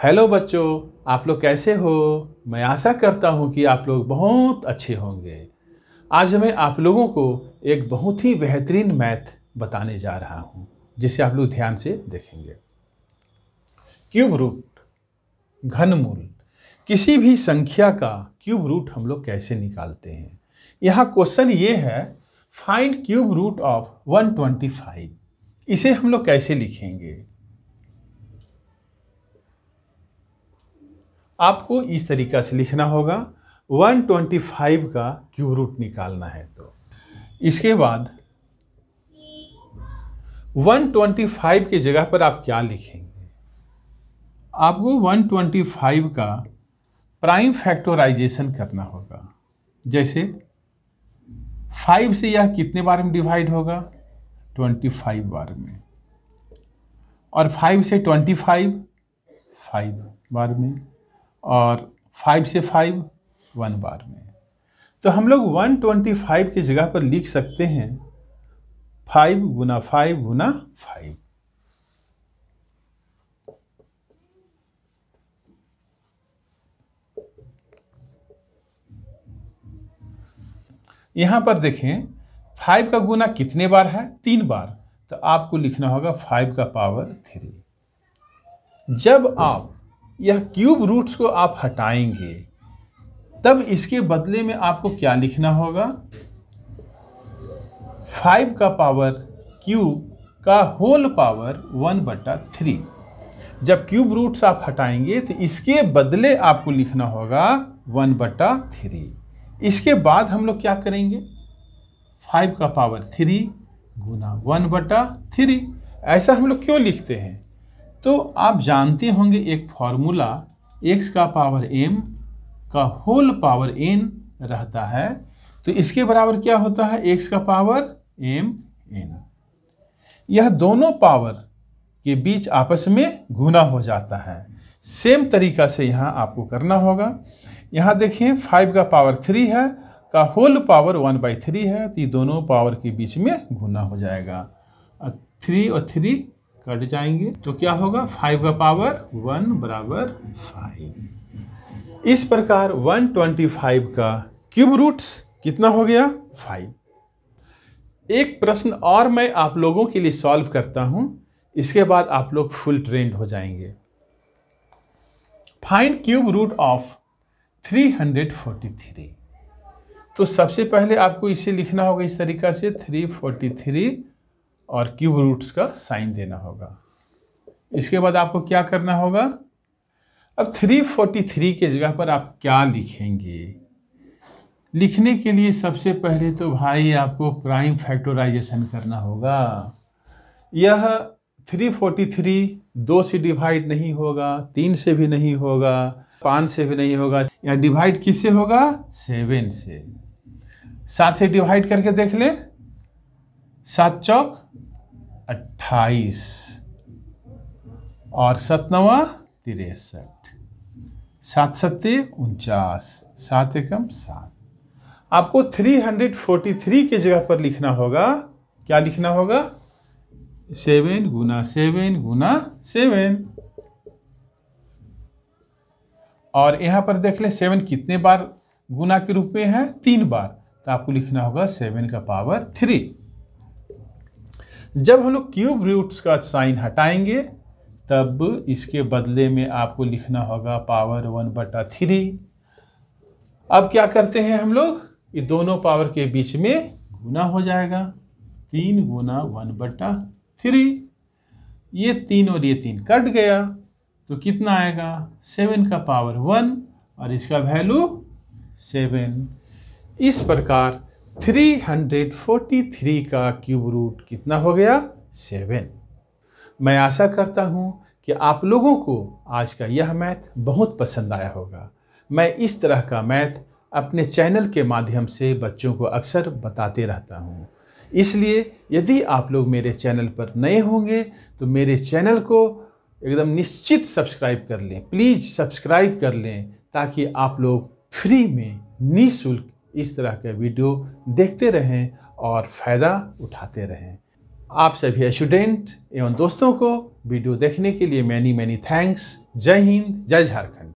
hello बच्चों आप लोग कैसे हो मैं आशा करता हूँ कि आप लोग बहुत अच्छे होंगे आज मैं आप लोगों को एक बहुत ही बेहतरीन मैथ बताने जा रहा हूँ जिसे आप लोग ध्यान से देखेंगे क्यूब रूट घनमूल किसी भी संख्या का क्यूब रूट हम लोग कैसे निकालते हैं यहाँ क्वेश्चन ये है फाइंड क्यूब रूट ऑफ 125 इसे हम लोग कैसे लिखेंगे आपको इस तरीका से लिखना होगा 125 का क्यूब रूट निकालना है तो इसके बाद 125 के जगह पर आप क्या लिखेंगे आपको 125 का प्राइम फैक्टोराइजेशन करना होगा जैसे 5 से यह कितने बार में डिवाइड होगा 25 बार में और 5 से 25 फाइव बार में और फाइव से फाइव वन बार में तो हम लोग वन ट्वेंटी फाइव की जगह पर लिख सकते हैं फाइव गुना फाइव गुना फाइव यहां पर देखें फाइव का गुना कितने बार है तीन बार तो आपको लिखना होगा फाइव का पावर थ्री जब आप यह क्यूब रूट्स को आप हटाएंगे तब इसके बदले में आपको क्या लिखना होगा फाइव का पावर क्यूब का होल पावर वन बटा थ्री जब क्यूब रूट्स आप हटाएंगे तो इसके बदले आपको लिखना होगा वन बटा थ्री इसके बाद हम लोग क्या करेंगे फाइव का पावर थ्री गुना वन बटा थ्री ऐसा हम लोग क्यों लिखते हैं तो आप जानते होंगे एक फॉर्मूला एक्स का पावर एम का होल पावर एन रहता है तो इसके बराबर क्या होता है एक्स का पावर एम एन यह दोनों पावर के बीच आपस में गुना हो जाता है सेम तरीका से यहाँ आपको करना होगा यहाँ देखिए फाइव का पावर थ्री है का whole power one by three है तो ये दोनों पावर के बीच में गुना हो जाएगा थ्री और थ्री कट जाएंगे तो क्या होगा फाइव का पावर वन बराबर फाइव इस प्रकार वन ट्वेंटी फाइव का क्यूब रूट्स कितना हो गया फाइव एक प्रश्न और मैं आप लोगों के लिए सॉल्व करता हूं इसके बाद आप लोग फुल ट्रेंड हो जाएंगे फाइंड क्यूब रूट ऑफ 343 तो सबसे पहले आपको इसे लिखना होगा इस तरीका से 343 और क्यूब रूट्स का साइन देना होगा इसके बाद आपको क्या करना होगा अब 343 के जगह पर आप क्या लिखेंगे लिखने के लिए सबसे पहले तो भाई आपको प्राइम फैक्टोराइजेशन करना होगा यह 343 दो से डिवाइड नहीं होगा तीन से भी नहीं होगा पाँच से भी नहीं होगा या डिवाइड किससे होगा सेवन से सात से डिवाइड करके देख ले सात चौक अट्ठाईस और सतनवा तिरसठ सात सत्य उनचास सात एकम सात आपको थ्री हंड्रेड फोर्टी थ्री के जगह पर लिखना होगा क्या लिखना होगा सेवन गुना सेवन गुना सेवन और यहां पर देख ले सेवन कितने बार गुना के रूप में है तीन बार तो आपको लिखना होगा सेवन का पावर थ्री जब हम लोग क्यूब रूट्स का साइन हटाएंगे तब इसके बदले में आपको लिखना होगा पावर वन बटा थ्री अब क्या करते हैं हम लोग ये दोनों पावर के बीच में गुना हो जाएगा तीन गुना वन बटा थ्री ये तीन और ये तीन कट गया तो कितना आएगा सेवन का पावर वन और इसका वैल्यू सेवन इस प्रकार 343 का क्यूब रूट कितना हो गया सेवन मैं आशा करता हूँ कि आप लोगों को आज का यह मैथ बहुत पसंद आया होगा मैं इस तरह का मैथ अपने चैनल के माध्यम से बच्चों को अक्सर बताते रहता हूँ इसलिए यदि आप लोग मेरे चैनल पर नए होंगे तो मेरे चैनल को एकदम निश्चित सब्सक्राइब कर लें प्लीज़ सब्सक्राइब कर लें ताकि आप लोग फ्री में निःशुल्क इस तरह के वीडियो देखते रहें और फ़ायदा उठाते रहें आप सभी स्टूडेंट एवं दोस्तों को वीडियो देखने के लिए मैनी मैनी थैंक्स जय हिंद जय झारखंड